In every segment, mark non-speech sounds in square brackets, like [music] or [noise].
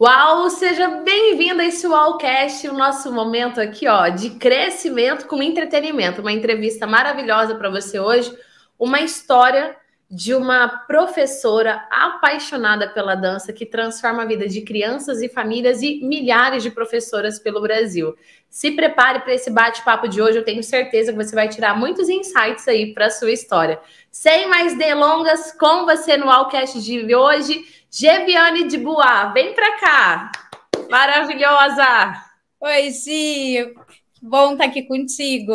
Uau, seja bem-vindo a esse Uaucast, o nosso momento aqui, ó, de crescimento com entretenimento. Uma entrevista maravilhosa para você hoje, uma história de uma professora apaixonada pela dança que transforma a vida de crianças e famílias e milhares de professoras pelo Brasil. Se prepare para esse bate-papo de hoje, eu tenho certeza que você vai tirar muitos insights aí para a sua história. Sem mais delongas, com você no Uaucast de hoje, Geviane de Boa, vem para cá. Maravilhosa. Oi, Gi. Bom estar tá aqui contigo.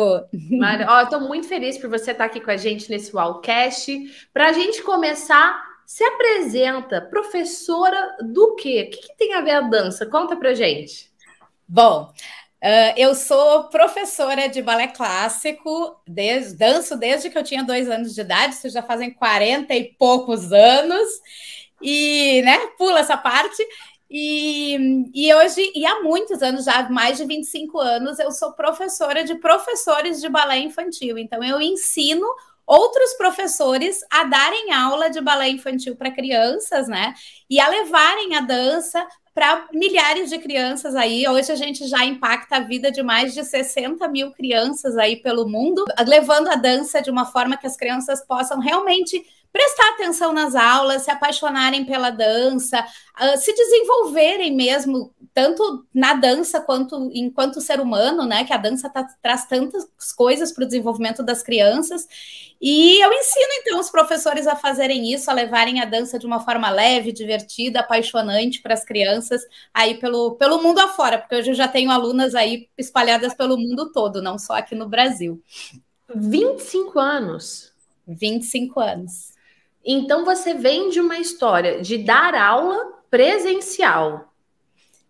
estou muito feliz por você estar tá aqui com a gente nesse Wallcast. Para a gente começar, se apresenta, professora do quê? O que, que tem a ver a dança? Conta para gente. Bom, Uh, eu sou professora de balé clássico, desde, danço desde que eu tinha dois anos de idade, isso já fazem 40 e poucos anos, e né, pula essa parte. E, e hoje, e há muitos anos, já mais de 25 anos, eu sou professora de professores de balé infantil. Então, eu ensino outros professores a darem aula de balé infantil para crianças, né? E a levarem a dança para milhares de crianças aí. Hoje a gente já impacta a vida de mais de 60 mil crianças aí pelo mundo, levando a dança de uma forma que as crianças possam realmente prestar atenção nas aulas, se apaixonarem pela dança, ah, se desenvolverem mesmo, tanto na dança quanto enquanto ser humano, né? Que a dança tá, traz tantas coisas para o desenvolvimento das crianças. E eu ensino, então, os professores a fazerem isso, a levarem a dança de uma forma leve, divertida, apaixonante para as crianças aí pelo, pelo mundo afora, porque hoje eu já tenho alunas aí espalhadas pelo mundo todo, não só aqui no Brasil. 25 anos. 25 anos. Então você vem de uma história de dar aula presencial.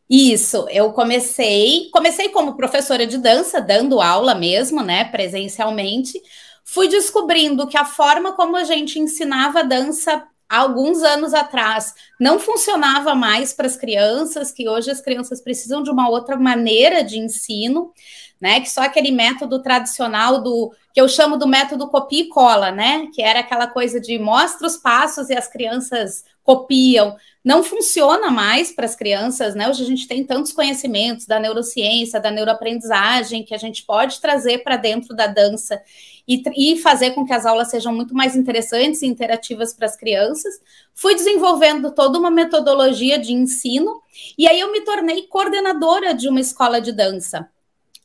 Isso, eu comecei, comecei como professora de dança, dando aula mesmo, né, presencialmente. Fui descobrindo que a forma como a gente ensinava dança alguns anos atrás não funcionava mais para as crianças, que hoje as crianças precisam de uma outra maneira de ensino, né? Que só aquele método tradicional do que eu chamo do método copia e cola, né? Que era aquela coisa de mostra os passos e as crianças copiam. Não funciona mais para as crianças, né? Hoje a gente tem tantos conhecimentos da neurociência, da neuroaprendizagem que a gente pode trazer para dentro da dança e, e fazer com que as aulas sejam muito mais interessantes e interativas para as crianças. Fui desenvolvendo toda uma metodologia de ensino e aí eu me tornei coordenadora de uma escola de dança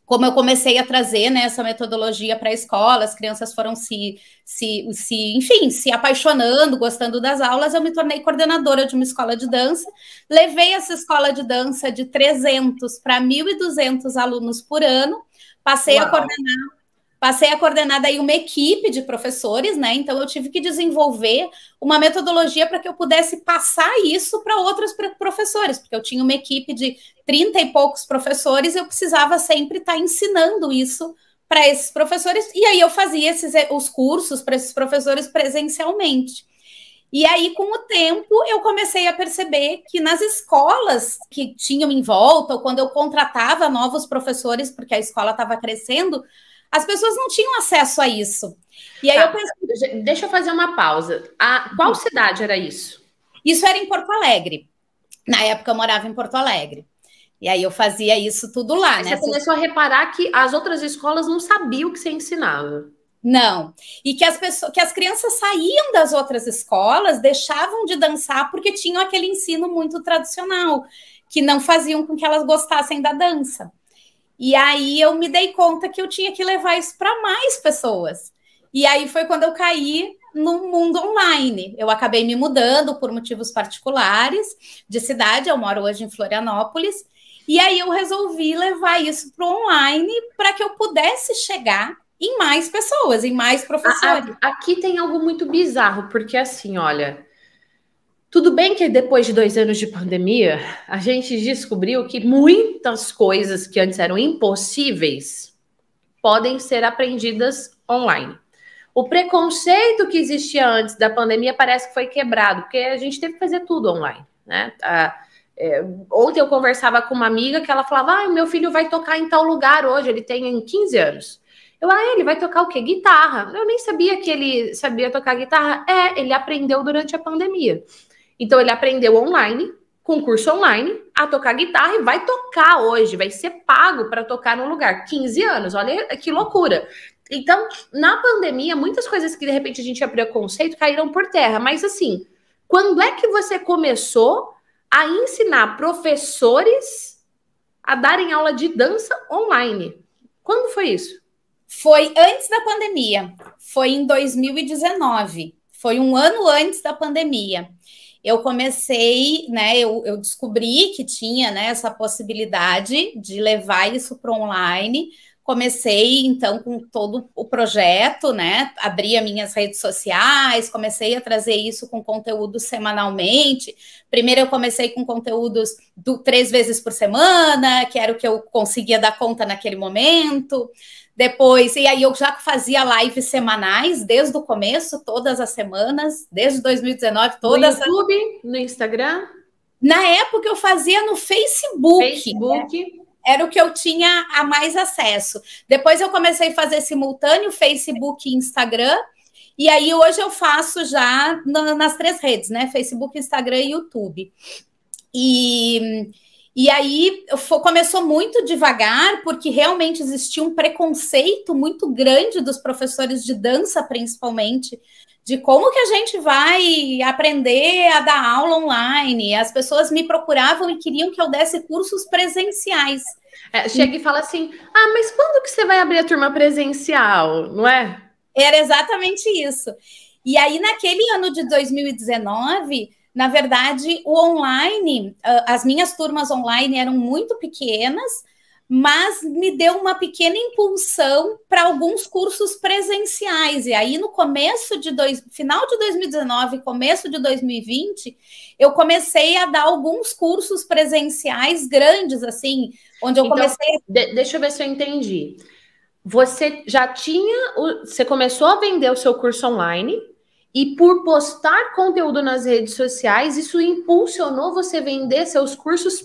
como eu comecei a trazer né, essa metodologia para a escola, as crianças foram se, se, se, enfim, se apaixonando, gostando das aulas, eu me tornei coordenadora de uma escola de dança, levei essa escola de dança de 300 para 1.200 alunos por ano, passei Uau. a coordenar passei a coordenar daí uma equipe de professores, né? Então eu tive que desenvolver uma metodologia para que eu pudesse passar isso para outros professores, porque eu tinha uma equipe de 30 e poucos professores, eu precisava sempre estar tá ensinando isso para esses professores, e aí eu fazia esses, os cursos para esses professores presencialmente. E aí, com o tempo, eu comecei a perceber que nas escolas que tinham em volta, ou quando eu contratava novos professores, porque a escola estava crescendo, as pessoas não tinham acesso a isso. E aí tá. eu pensei... Deixa eu fazer uma pausa. A, qual uhum. cidade era isso? Isso era em Porto Alegre. Na época eu morava em Porto Alegre. E aí eu fazia isso tudo lá, né? Você começou a reparar que as outras escolas não sabiam o que você ensinava. Não. E que as pessoas, que as crianças saíam das outras escolas, deixavam de dançar porque tinham aquele ensino muito tradicional, que não faziam com que elas gostassem da dança. E aí eu me dei conta que eu tinha que levar isso para mais pessoas. E aí foi quando eu caí no mundo online. Eu acabei me mudando por motivos particulares de cidade, eu moro hoje em Florianópolis. E aí eu resolvi levar isso para o online para que eu pudesse chegar em mais pessoas, em mais professores. Aqui tem algo muito bizarro, porque assim, olha, tudo bem que depois de dois anos de pandemia, a gente descobriu que muitas coisas que antes eram impossíveis podem ser aprendidas online. O preconceito que existia antes da pandemia parece que foi quebrado, porque a gente teve que fazer tudo online. Né? é, ontem eu conversava com uma amiga que ela falava: ah, meu filho vai tocar em tal lugar hoje, ele tem 15 anos. Eu, ah, ele vai tocar o quê? Guitarra. Eu nem sabia que ele sabia tocar guitarra. É, ele aprendeu durante a pandemia. Então ele aprendeu online, concurso online, a tocar guitarra e vai tocar hoje, vai ser pago para tocar num lugar. 15 anos, olha que loucura. Então, na pandemia, muitas coisas que de repente a gente tinha preconceito caíram por terra, mas assim, quando é que você começou a ensinar professores a darem aula de dança online? Quando foi isso? Foi antes da pandemia. Foi em 2019. Foi um ano antes da pandemia eu comecei, né? Eu, eu descobri que tinha né, essa possibilidade de levar isso para online. Comecei então com todo o projeto, né? Abri as minhas redes sociais, comecei a trazer isso com conteúdo semanalmente. Primeiro eu comecei com conteúdos do, três vezes por semana, que era o que eu conseguia dar conta naquele momento. Depois, e aí eu já fazia lives semanais desde o começo, todas as semanas, desde 2019, todas. No YouTube, no Instagram? Na época eu fazia no Facebook. Facebook. Né? Era o que eu tinha a mais acesso. Depois eu comecei a fazer simultâneo Facebook e Instagram. E aí hoje eu faço já nas três redes, né? Facebook, Instagram e YouTube. E e aí foi, começou muito devagar, porque realmente existia um preconceito muito grande dos professores de dança, principalmente, de como que a gente vai aprender a dar aula online. As pessoas me procuravam e queriam que eu desse cursos presenciais. É, chega e fala assim: ah, mas quando que você vai abrir a turma presencial, não é? Era exatamente isso. E aí, naquele ano de 2019 na verdade, o online, ah, as minhas turmas online eram muito pequenas, mas me deu uma pequena impulsão para alguns cursos presenciais. E aí, no começo de dois, final de 2019, começo de 2020, eu comecei a dar alguns cursos presenciais grandes, assim, onde eu então, comecei. De, deixa eu ver se eu entendi. Você já tinha, você começou a vender o seu curso online, e por postar conteúdo nas redes sociais, isso impulsionou você vender seus cursos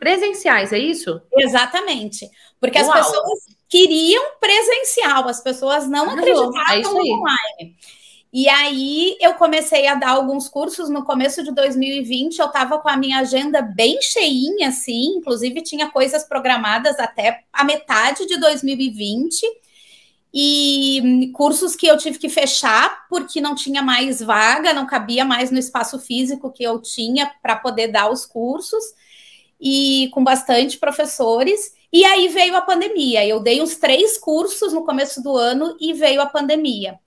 presenciais, é isso? Exatamente. Porque Uau. as pessoas queriam presencial, as pessoas não ah, acreditavam é online. E aí eu comecei a dar alguns cursos no começo de 2020, eu estava com a minha agenda bem cheinha assim, inclusive tinha coisas programadas até a metade de 2020 e hum, cursos que eu tive que fechar porque não tinha mais vaga, não cabia mais no espaço físico que eu tinha para poder dar os cursos e com bastante professores. E aí veio a pandemia. Eu dei uns três cursos no começo do ano e veio a pandemia.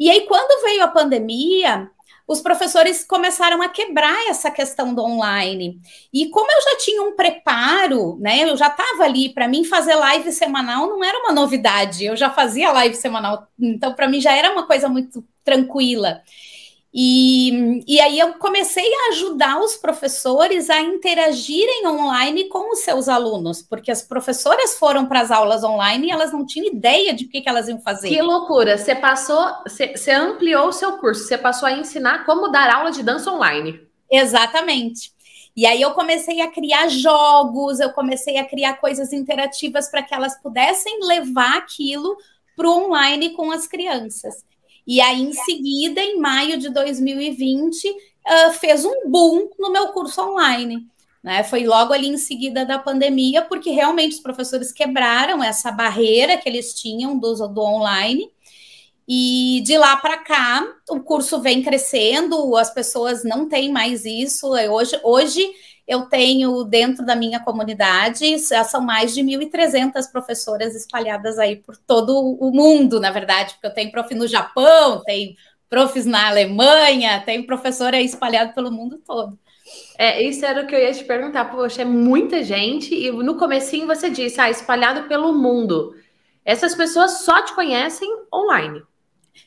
E aí quando veio a pandemia, os professores começaram a quebrar essa questão do online. E como eu já tinha um preparo, né? Eu já estava ali, para mim fazer live semanal não era uma novidade. Eu já fazia live semanal, então para mim já era uma coisa muito tranquila. E, e aí eu comecei a ajudar os professores a interagirem online com os seus alunos, porque as professoras foram para as aulas online e elas não tinham ideia de o que, que elas iam fazer. Que loucura! Você passou, você ampliou o seu curso, você passou a ensinar como dar aula de dança online. Exatamente. E aí eu comecei a criar jogos, eu comecei a criar coisas interativas para que elas pudessem levar aquilo para o online com as crianças. E aí, em seguida, em maio de 2020, uh, ah, fez um boom no meu curso online. Né? Foi logo ali em seguida da pandemia, porque realmente os professores quebraram essa barreira que eles tinham do, do online. E de lá para cá, o curso vem crescendo, as pessoas não têm mais isso. É, hoje, hoje eu tenho dentro da minha comunidade, são mais de 1.300 professoras espalhadas aí por todo o mundo, na verdade, porque eu tenho prof no Japão, tem profs na Alemanha, tem professora espalhado pelo mundo todo. É, isso era o que eu ia te perguntar, poxa, é muita gente, e no comecinho você disse, ah, espalhado pelo mundo. Essas pessoas só te conhecem online.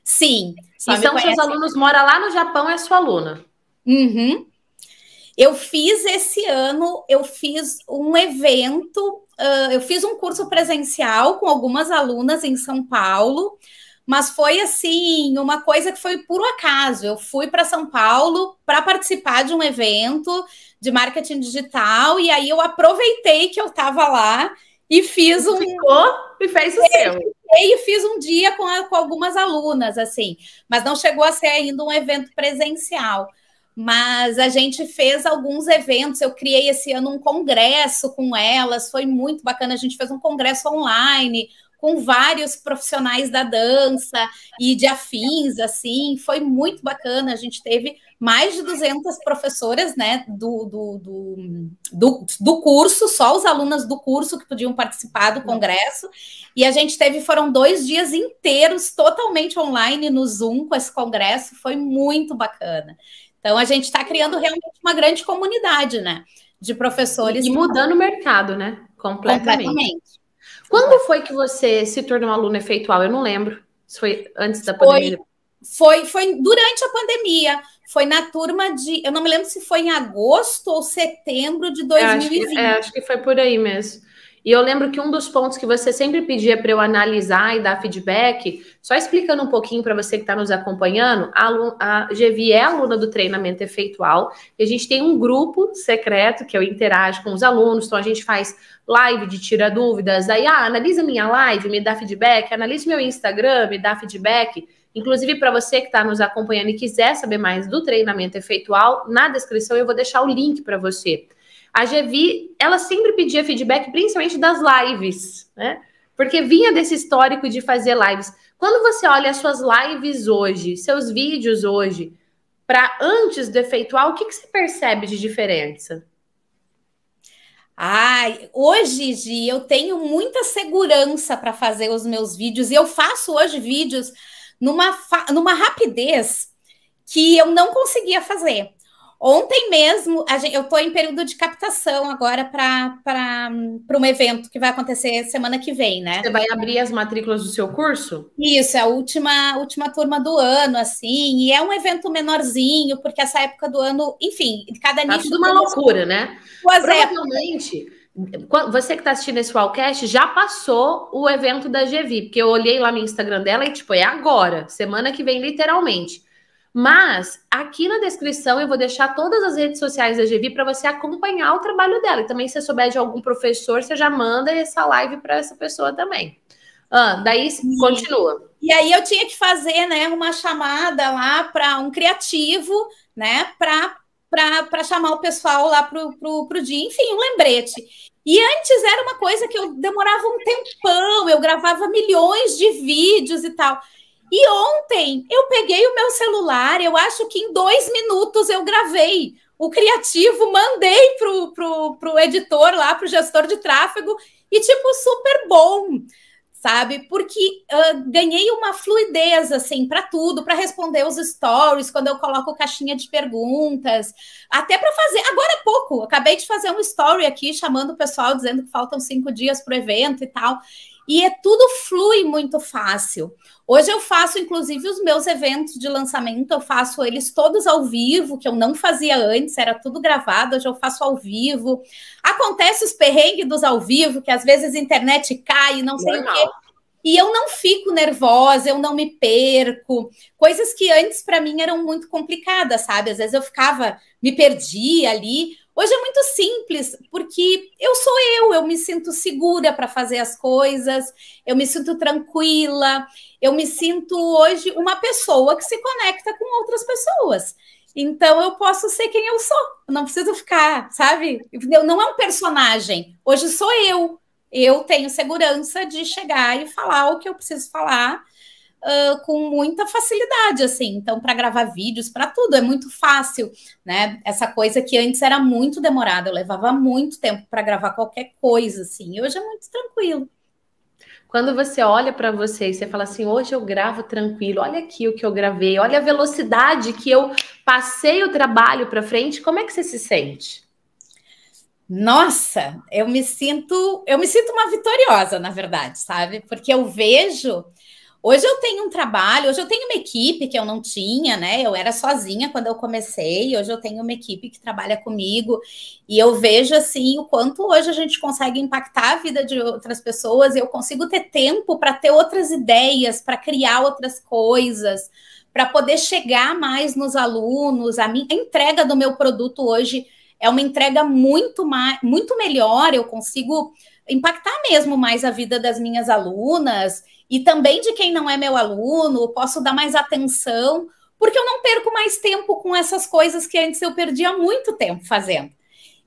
Sim. Só e são conhecem. seus alunos, mora lá no Japão, é sua aluna. Uhum. Eu fiz esse ano, eu fiz um evento, uh, eu fiz um curso presencial com algumas alunas em São Paulo, mas foi assim, uma coisa que foi puro acaso. Eu fui para São Paulo para participar de um evento de marketing digital, e aí eu aproveitei que eu estava lá e fiz um. Ficou e fez o seu. E fiz um dia com, a, com algumas alunas, assim, mas não chegou a ser ainda um evento presencial mas a gente fez alguns eventos. Eu criei esse ano um congresso com elas, foi muito bacana. A gente fez um congresso online com vários profissionais da dança e de afins, assim, foi muito bacana. A gente teve mais de 200 professoras, né, do, do, do, do, do curso, só os alunos do curso que podiam participar do congresso. E a gente teve, foram dois dias inteiros totalmente online no Zoom com esse congresso, foi muito bacana. Então a gente está criando realmente uma grande comunidade, né? De professores. E mudando o mercado, né? Completamente. Completamente. Quando foi que você se tornou aluna efeitual? Eu não lembro. Isso foi antes da foi, pandemia? Foi, foi durante a pandemia. Foi na turma de. Eu não me lembro se foi em agosto ou setembro de 2020. Acho que, é, acho que foi por aí mesmo. E eu lembro que um dos pontos que você sempre pedia para eu analisar e dar feedback, só explicando um pouquinho para você que está nos acompanhando, a, a GV é aluna do treinamento efeitual e a gente tem um grupo secreto que eu interajo com os alunos, então a gente faz live de tira dúvidas, aí ah, analisa minha live, me dá feedback, analisa meu Instagram, me dá feedback. Inclusive, para você que está nos acompanhando e quiser saber mais do treinamento efeitual, na descrição eu vou deixar o link para você a Gevi, ela sempre pedia feedback, principalmente das lives, né? Porque vinha desse histórico de fazer lives. Quando você olha as suas lives hoje, seus vídeos hoje, para antes do efeitual, o que, que você percebe de diferença? Ai, hoje, Gi, eu tenho muita segurança para fazer os meus vídeos e eu faço hoje vídeos numa, numa rapidez que eu não conseguia fazer. Ontem mesmo, gente, eu estou em período de captação agora para um evento que vai acontecer semana que vem, né? Você vai abrir as matrículas do seu curso? Isso, é a última, última turma do ano, assim, e é um evento menorzinho, porque essa época do ano, enfim, cada tá nicho. Tudo uma loucura, né? É. Provavelmente. Épocas você que está assistindo esse Wallcast já passou o evento da GV, porque eu olhei lá no Instagram dela e, tipo, é agora, semana que vem, literalmente. Mas aqui na descrição eu vou deixar todas as redes sociais da Givi para você acompanhar o trabalho dela. E também, se você souber de algum professor, você já manda essa live para essa pessoa também. Ah, daí continua. E aí eu tinha que fazer né, uma chamada lá para um criativo, né? Para chamar o pessoal lá para o dia, enfim, um lembrete. E antes era uma coisa que eu demorava um tempão, eu gravava milhões de vídeos e tal. E ontem eu peguei o meu celular, eu acho que em dois minutos eu gravei o criativo, mandei pro, pro, pro editor lá, pro gestor de tráfego, e tipo, super bom sabe? Porque uh, ganhei uma fluidez assim para tudo, para responder os stories, quando eu coloco caixinha de perguntas, até para fazer. Agora há pouco, acabei de fazer um story aqui chamando o pessoal dizendo que faltam cinco dias para o evento e tal e é tudo flui muito fácil. Hoje eu faço, inclusive, os meus eventos de lançamento, eu faço eles todos ao vivo, que eu não fazia antes, era tudo gravado, hoje eu faço ao vivo. Acontece os perrengues dos ao vivo, que às vezes a internet cai, não sei o quê. E eu não fico nervosa, eu não me perco. Coisas que antes para mim eram muito complicadas, sabe? Às vezes eu ficava, me perdia ali. Hoje é muito simples, porque eu sou eu, eu me sinto segura para fazer as coisas, eu me sinto tranquila, eu me sinto hoje uma pessoa que se conecta com outras pessoas. Então eu posso ser quem eu sou, eu não preciso ficar, sabe? Não é um personagem. Hoje sou eu. Eu tenho segurança de chegar e falar o que eu preciso falar uh, com muita facilidade, assim. Então, para gravar vídeos, para tudo, é muito fácil, né? Essa coisa que antes era muito demorada, eu levava muito tempo para gravar qualquer coisa, assim. hoje é muito tranquilo. Quando você olha para você e você fala assim, hoje eu gravo tranquilo, olha aqui o que eu gravei, olha a velocidade que eu passei o trabalho para frente, como é que você se sente? Nossa, eu me sinto, eu me sinto uma vitoriosa, na verdade, sabe? Porque eu vejo Hoje eu tenho um trabalho, hoje eu tenho uma equipe que eu não tinha, né? Eu era sozinha quando eu comecei, hoje eu tenho uma equipe que trabalha comigo e eu vejo assim o quanto hoje a gente consegue impactar a vida de outras pessoas, eu consigo ter tempo para ter outras ideias, para criar outras coisas, para poder chegar mais nos alunos, a minha a entrega do meu produto hoje é uma entrega muito mais, muito melhor, eu consigo impactar mesmo mais a vida das minhas alunas e também de quem não é meu aluno, posso dar mais atenção, porque eu não perco mais tempo com essas coisas que antes eu perdia muito tempo fazendo.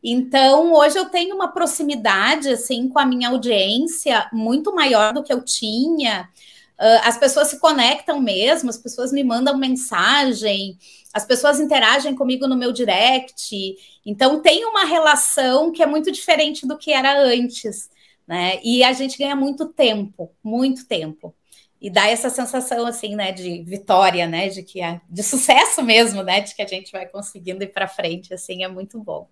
Então, hoje eu tenho uma proximidade assim com a minha audiência muito maior do que eu tinha. Ah, as pessoas se conectam mesmo, as pessoas me mandam mensagem, as pessoas interagem comigo no meu direct. Então tem uma relação que é muito diferente do que era antes, né? E a gente ganha muito tempo, muito tempo. E dá essa sensação assim, né, de vitória, né, de que é, de sucesso mesmo, né, de que a gente vai conseguindo ir para frente, assim, é muito bom.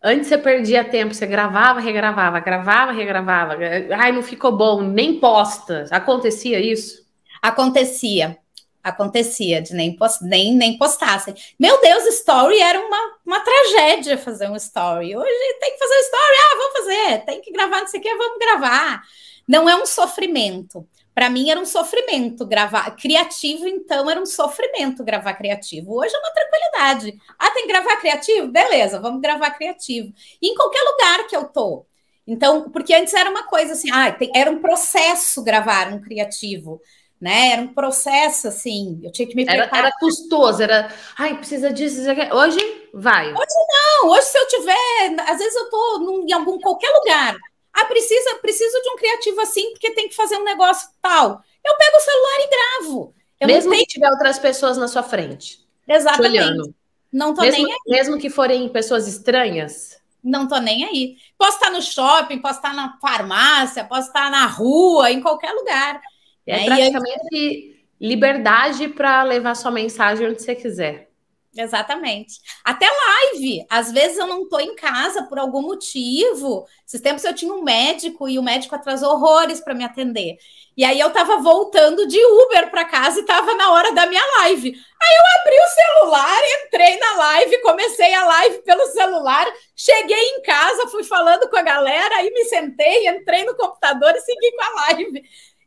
Antes você perdia tempo, você gravava, regravava, gravava, regravava. Ai, não ficou bom, nem posta. Acontecia isso? Acontecia acontecia, de nem, post, nem, nem postassem. Meu Deus, story era uma, uma tragédia fazer um story. Hoje tem que fazer um story, ah, vamos fazer, tem que gravar, não sei o que, vamos gravar. Não é um sofrimento. Para mim era um sofrimento gravar criativo, então era um sofrimento gravar criativo. Hoje é uma tranquilidade. Ah, tem que gravar criativo? Beleza, vamos gravar criativo. E em qualquer lugar que eu tô. Então, porque antes era uma coisa assim, ah, tem, era um processo gravar um criativo né? Era um processo assim, eu tinha que me preparar. Era, era custoso, era, ai, precisa disso, hoje vai. Hoje não, hoje se eu tiver, às vezes eu tô num, em algum qualquer lugar. Ah, precisa, preciso de um criativo assim, porque tem que fazer um negócio tal. Eu pego o celular e gravo. Eu mesmo tenho... que tiver outras pessoas na sua frente. Exatamente. Olhando. Não tô mesmo, nem aí. Mesmo que forem pessoas estranhas. Não tô nem aí. Posso estar no shopping, posso estar na farmácia, posso estar na rua, em qualquer lugar. É, é praticamente liberdade para levar sua mensagem onde você quiser. Exatamente. Até live. Às vezes eu não estou em casa por algum motivo. Esses tempos eu tinha um médico e o médico atrasou horrores para me atender. E aí eu estava voltando de Uber para casa e estava na hora da minha live. Aí eu abri o celular, entrei na live, comecei a live pelo celular, cheguei em casa, fui falando com a galera, aí me sentei, entrei no computador e segui com a live.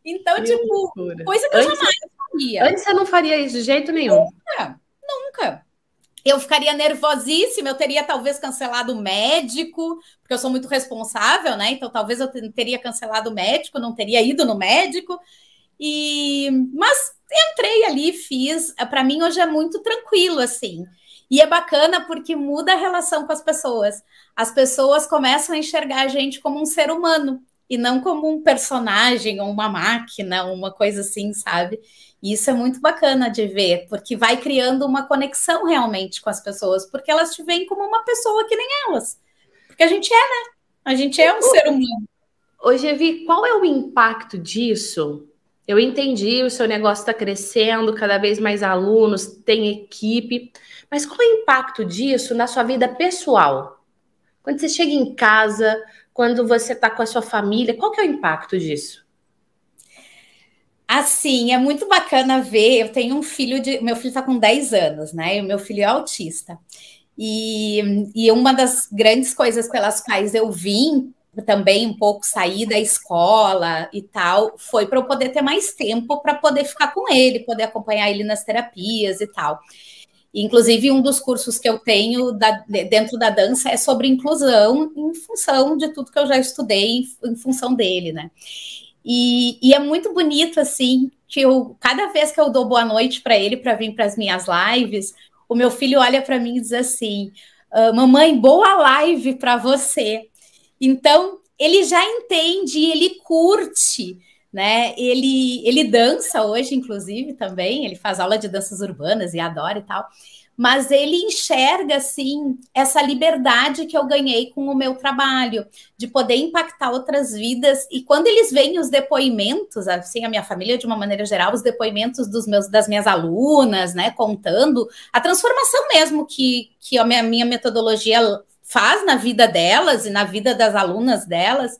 Então, que tipo, loucura. coisa que antes, eu jamais faria. Antes você não faria isso de jeito nenhum. Nunca, nunca. Eu ficaria nervosíssima, eu teria talvez cancelado o médico, porque eu sou muito responsável, né? Então talvez eu teria cancelado o médico, não teria ido no médico. E mas entrei ali, fiz. Para mim hoje é muito tranquilo assim. E é bacana porque muda a relação com as pessoas. As pessoas começam a enxergar a gente como um ser humano e não como um personagem ou uma máquina, uma coisa assim, sabe? E isso é muito bacana de ver, porque vai criando uma conexão realmente com as pessoas, porque elas te veem como uma pessoa que nem elas. Porque a gente é, né? A gente é um ser humano. Hoje, vi qual é o impacto disso? Eu entendi, o seu negócio está crescendo, cada vez mais alunos, tem equipe, mas qual é o impacto disso na sua vida pessoal? Quando você chega em casa, quando você está com a sua família? Qual que é o impacto disso? Assim, é muito bacana ver. Eu tenho um filho de. Meu filho está com 10 anos, né? E o meu filho é autista. E, e uma das grandes coisas pelas quais eu vim também um pouco sair da escola e tal, foi para eu poder ter mais tempo para poder ficar com ele, poder acompanhar ele nas terapias e tal. Inclusive, um dos cursos que eu tenho da, dentro da dança é sobre inclusão, em função de tudo que eu já estudei, em, função dele, né? E, e é muito bonito, assim, que eu, cada vez que eu dou boa noite para ele, para vir para as minhas lives, o meu filho olha para mim e diz assim: ah, Mamãe, boa live para você. Então, ele já entende, ele curte né? Ele, ele dança hoje, inclusive, também, ele faz aula de danças urbanas e adora e tal. Mas ele enxerga, assim, essa liberdade que eu ganhei com o meu trabalho, de poder impactar outras vidas. E quando eles veem os depoimentos, assim, a minha família, de uma maneira geral, os depoimentos dos meus, das minhas alunas, né, contando a transformação mesmo que, que a minha, minha metodologia faz na vida delas e na vida das alunas delas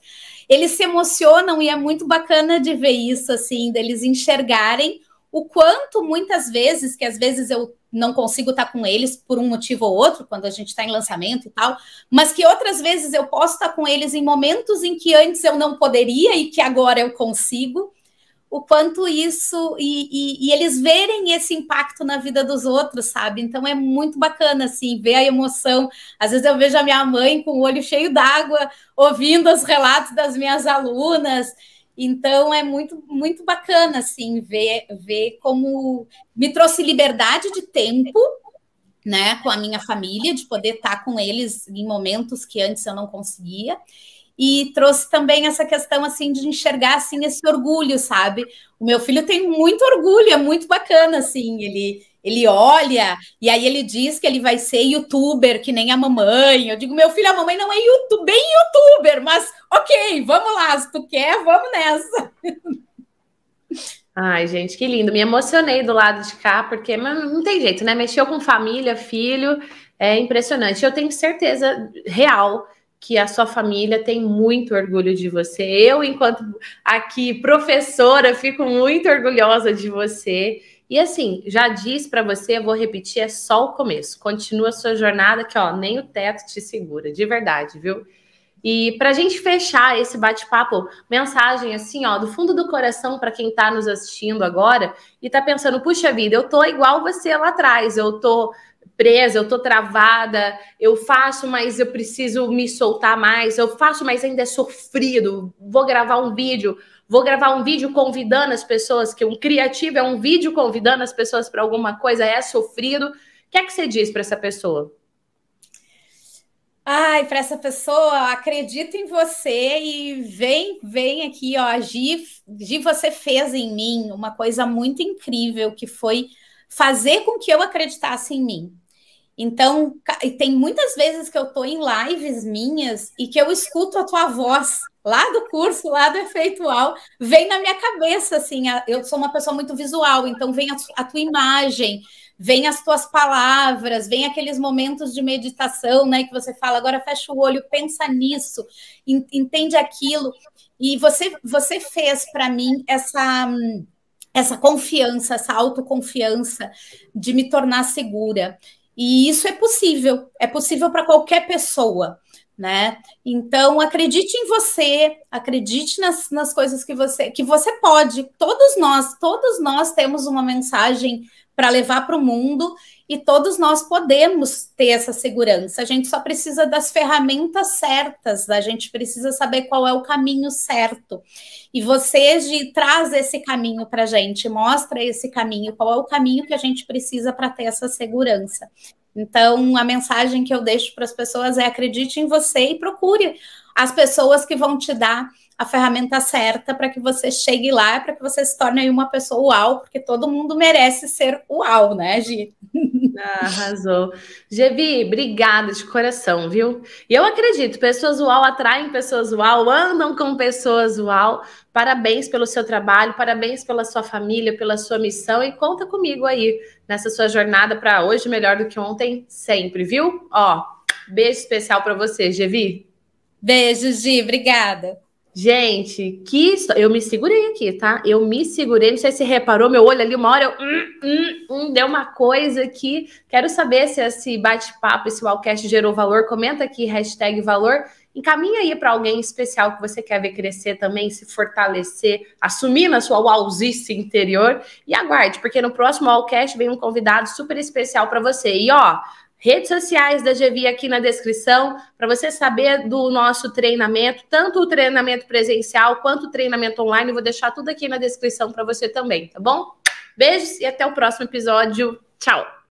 eles se emocionam e é muito bacana de ver isso, assim, deles enxergarem o quanto muitas vezes, que às vezes eu não consigo estar com eles por um motivo ou outro, quando a gente está em lançamento e tal, mas que outras vezes eu posso estar com eles em momentos em que antes eu não poderia e que agora eu consigo o quanto isso e, e, e, eles verem esse impacto na vida dos outros, sabe? Então é muito bacana assim ver a emoção. Às vezes eu vejo a minha mãe com o olho cheio d'água ouvindo os relatos das minhas alunas. Então é muito muito bacana assim ver ver como me trouxe liberdade de tempo, né, com a minha família, de poder estar com eles em momentos que antes eu não conseguia e trouxe também essa questão assim de enxergar assim esse orgulho, sabe? O meu filho tem muito orgulho, é muito bacana assim, ele ele olha e aí ele diz que ele vai ser youtuber, que nem a mamãe. Eu digo, meu filho, a mamãe não é YouTube, bem youtuber, mas OK, vamos lá, se tu quer, vamos nessa. Ai, gente, que lindo. Me emocionei do lado de cá, porque hum, não tem jeito, né? Mexeu com família, filho, é impressionante. Eu tenho certeza real que a sua família tem muito orgulho de você. Eu, enquanto aqui professora, fico muito orgulhosa de você. E assim, já disse para você, eu vou repetir, é só o começo. Continua a sua jornada que ó, nem o teto te segura, de verdade, viu? E para a gente fechar esse bate-papo, mensagem assim, ó, do fundo do coração para quem está nos assistindo agora e está pensando, puxa vida, eu tô igual você lá atrás, eu tô presa, eu tô travada, eu faço, mas eu preciso me soltar mais, eu faço, mas ainda é sofrido. Vou gravar um vídeo, vou gravar um vídeo convidando as pessoas, que um criativo é um vídeo convidando as pessoas para alguma coisa, é sofrido. O que é que você diz para essa pessoa? Ai, para essa pessoa, acredito em você e vem, vem aqui, ó, Gi, Gi, você fez em mim uma coisa muito incrível que foi fazer com que eu acreditasse em mim. Então, tem muitas vezes que eu estou em lives minhas e que eu escuto a tua voz lá do curso, lá do efeitual, vem na minha cabeça, assim, a, eu sou uma pessoa muito visual, então vem a, a tua imagem, vem as tuas palavras, vem aqueles momentos de meditação, né, que você fala, agora fecha o olho, pensa nisso, entende aquilo, e você, você fez para mim essa... Hum, essa confiança, essa autoconfiança de me tornar segura. E isso é possível, é possível para qualquer pessoa, né? Então acredite em você, acredite nas, nas coisas que você que você pode. Todos nós, todos nós temos uma mensagem para levar para o mundo e todos nós podemos ter essa segurança. A gente só precisa das ferramentas certas, a gente precisa saber qual é o caminho certo. E você Gi, traz esse caminho para a gente, mostra esse caminho, qual é o caminho que a gente precisa para ter essa segurança. Então, a mensagem que eu deixo para as pessoas é acredite em você e procure as pessoas que vão te dar a ferramenta certa para que você chegue lá, para que você se torne uma pessoa uau, porque todo mundo merece ser uau, né, Gi? [laughs] Ah, arrasou. Gevi, obrigada de coração, viu? E eu acredito, pessoas uau atraem pessoas uau, andam com pessoas uau. Parabéns pelo seu trabalho, parabéns pela sua família, pela sua missão e conta comigo aí nessa sua jornada para hoje melhor do que ontem, sempre, viu? Ó, beijo especial para você, Gevi. Beijo, Gi, obrigada. Gente, que isso... eu me segurei aqui, tá? Eu me segurei, não sei se reparou, meu olho ali, uma hora eu hum, hum, hum, deu uma coisa aqui. Quero saber se esse bate-papo, esse wallcast gerou valor. Comenta aqui, hashtag valor. Encaminha aí para alguém especial que você quer ver crescer também, se fortalecer, assumir na sua wallzice interior. E aguarde, porque no próximo wallcast vem um convidado super especial para você. E ó, redes sociais da GV aqui na descrição, para você saber do nosso treinamento, tanto o treinamento presencial quanto o treinamento online. vou deixar tudo aqui na descrição para você também, tá bom? Beijos e até o próximo episódio. Tchau!